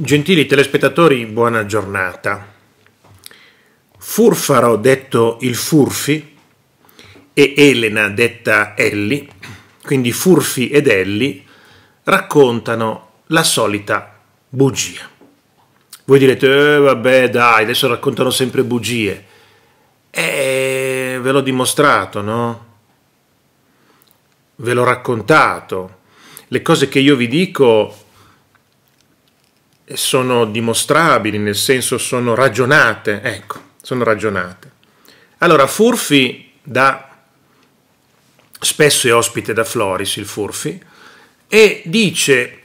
Gentili telespettatori, buona giornata. Furfaro detto il Furfi e Elena detta Elli, quindi Furfi ed Elli, raccontano la solita bugia. Voi direte, eh, vabbè dai, adesso raccontano sempre bugie. Eh, ve l'ho dimostrato, no? Ve l'ho raccontato. Le cose che io vi dico sono dimostrabili, nel senso sono ragionate, ecco, sono ragionate. Allora, Furfi da, spesso è ospite da Floris, il Furfi, e dice,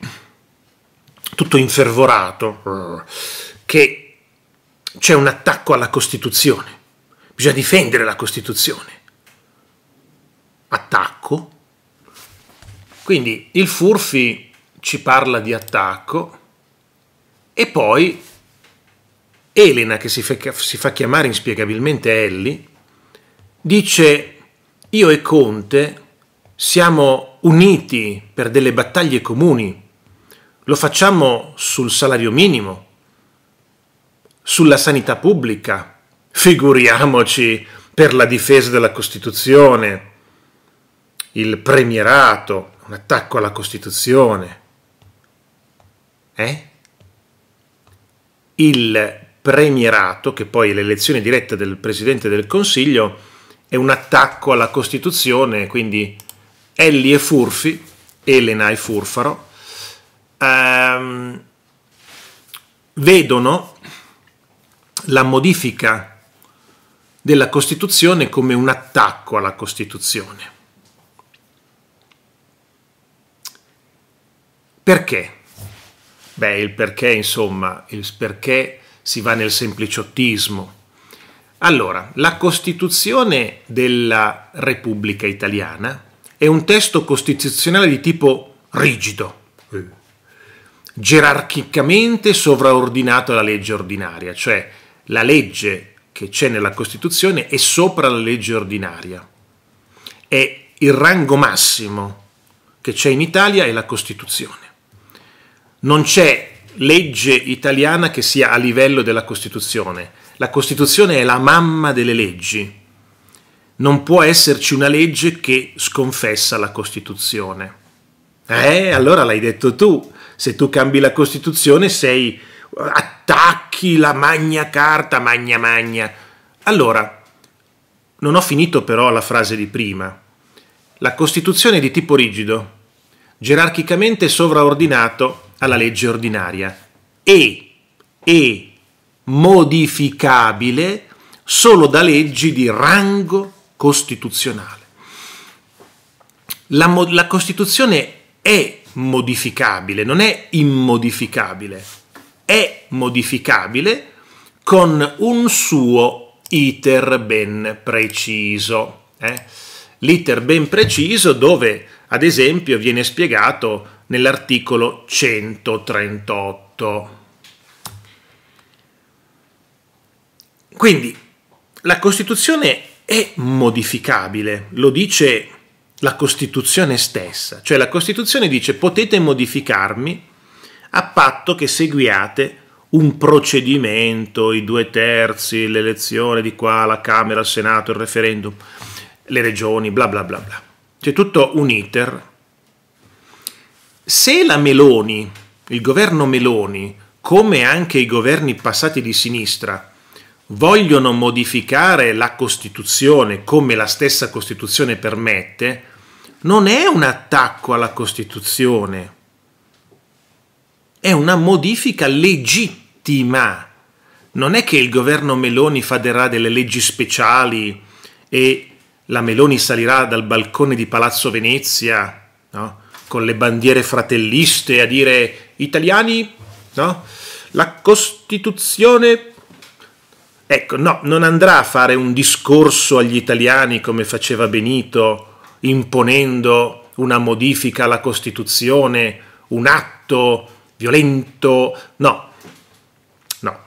tutto infervorato, che c'è un attacco alla Costituzione, bisogna difendere la Costituzione. Attacco? Quindi il Furfi ci parla di attacco, e poi Elena, che si fa, chiamare inspiegabilmente Ellie, dice io e Conte siamo uniti per delle battaglie comuni, lo facciamo sul salario minimo, sulla sanità pubblica, figuriamoci per la difesa della Costituzione, il premierato, un attacco alla Costituzione. Eh? il premierato, che poi è l'elezione diretta del Presidente del Consiglio, è un attacco alla Costituzione, quindi Elli e Furfi, Elena e Furfaro, ehm, vedono la modifica della Costituzione come un attacco alla Costituzione. Perché? Beh, il perché, insomma, il perché si va nel sempliciottismo. Allora, la Costituzione della Repubblica Italiana è un testo costituzionale di tipo rigido, eh, gerarchicamente sovraordinato alla legge ordinaria, cioè la legge che c'è nella Costituzione è sopra la legge ordinaria. È il rango massimo che c'è in Italia è la Costituzione non c'è legge italiana che sia a livello della Costituzione. La Costituzione è la mamma delle leggi. Non può esserci una legge che sconfessa la Costituzione. Eh, allora l'hai detto tu. Se tu cambi la Costituzione sei attacchi la magna carta, magna magna. Allora, non ho finito però la frase di prima. La Costituzione è di tipo rigido, gerarchicamente sovraordinato alla legge ordinaria e è modificabile solo da leggi di rango costituzionale. La, mo- la Costituzione è modificabile, non è immodificabile, è modificabile con un suo iter ben preciso. Eh? L'iter ben preciso dove, ad esempio, viene spiegato nell'articolo 138. Quindi la Costituzione è modificabile, lo dice la Costituzione stessa, cioè la Costituzione dice potete modificarmi a patto che seguiate un procedimento, i due terzi, l'elezione di qua, la Camera, il Senato, il referendum, le regioni, bla bla bla bla. C'è tutto un iter se la Meloni, il governo Meloni, come anche i governi passati di sinistra, vogliono modificare la Costituzione come la stessa Costituzione permette, non è un attacco alla Costituzione, è una modifica legittima. Non è che il governo Meloni faderà delle leggi speciali e la Meloni salirà dal balcone di Palazzo Venezia, no? con le bandiere fratelliste a dire italiani, no? La Costituzione... Ecco, no, non andrà a fare un discorso agli italiani come faceva Benito, imponendo una modifica alla Costituzione, un atto violento, no, no.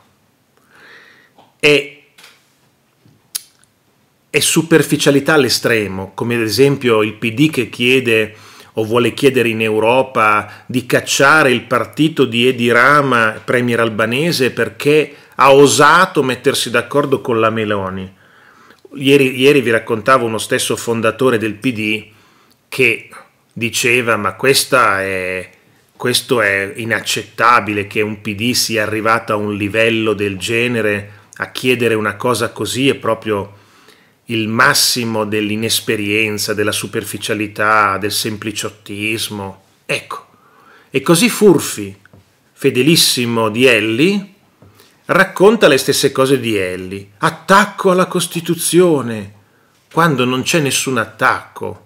È, è superficialità all'estremo, come ad esempio il PD che chiede o vuole chiedere in Europa di cacciare il partito di Edi Rama, premier albanese, perché ha osato mettersi d'accordo con la Meloni. Ieri, ieri vi raccontavo uno stesso fondatore del PD che diceva ma questa è, questo è inaccettabile che un PD sia arrivato a un livello del genere a chiedere una cosa così e proprio il massimo dell'inesperienza, della superficialità, del sempliciottismo. Ecco, e così Furfi, fedelissimo di Ellie, racconta le stesse cose di Ellie. Attacco alla Costituzione, quando non c'è nessun attacco.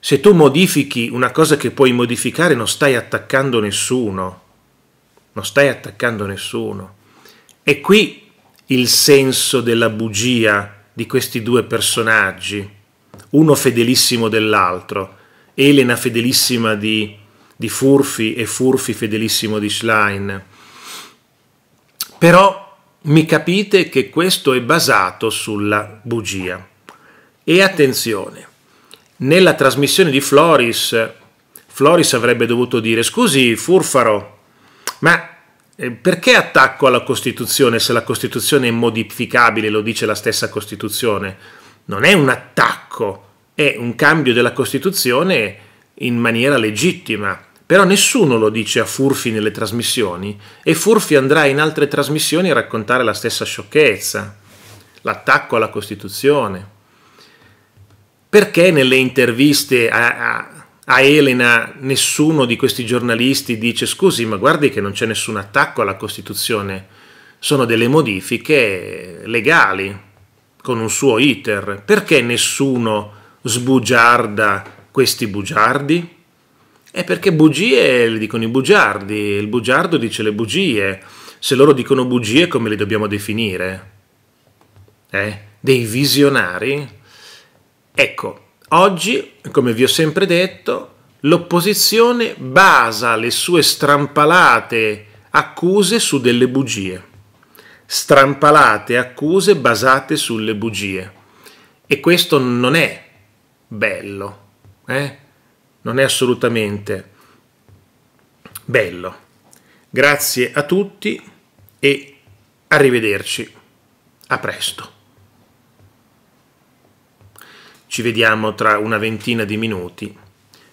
Se tu modifichi una cosa che puoi modificare non stai attaccando nessuno, non stai attaccando nessuno. E qui il senso della bugia di questi due personaggi, uno fedelissimo dell'altro, Elena fedelissima di, di Furfi e Furfi fedelissimo di Schlein. Però mi capite che questo è basato sulla bugia. E attenzione, nella trasmissione di Floris, Floris avrebbe dovuto dire, scusi Furfaro, ma eh, perché attacco alla Costituzione se la Costituzione è modificabile, lo dice la stessa Costituzione? Non è un attacco, è un cambio della Costituzione in maniera legittima. Però nessuno lo dice a Furfi nelle trasmissioni e Furfi andrà in altre trasmissioni a raccontare la stessa sciocchezza, l'attacco alla Costituzione. Perché nelle interviste a, a, a Elena nessuno di questi giornalisti dice scusi ma guardi che non c'è nessun attacco alla Costituzione, sono delle modifiche legali con un suo iter, perché nessuno sbugiarda questi bugiardi? È perché bugie le dicono i bugiardi, il bugiardo dice le bugie, se loro dicono bugie come le dobbiamo definire? Eh? Dei visionari? Ecco, Oggi, come vi ho sempre detto, l'opposizione basa le sue strampalate accuse su delle bugie. Strampalate accuse basate sulle bugie. E questo non è bello, eh? non è assolutamente bello. Grazie a tutti e arrivederci. A presto. Ci vediamo tra una ventina di minuti.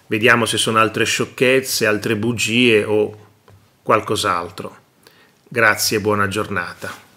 Vediamo se sono altre sciocchezze, altre bugie o qualcos'altro. Grazie e buona giornata.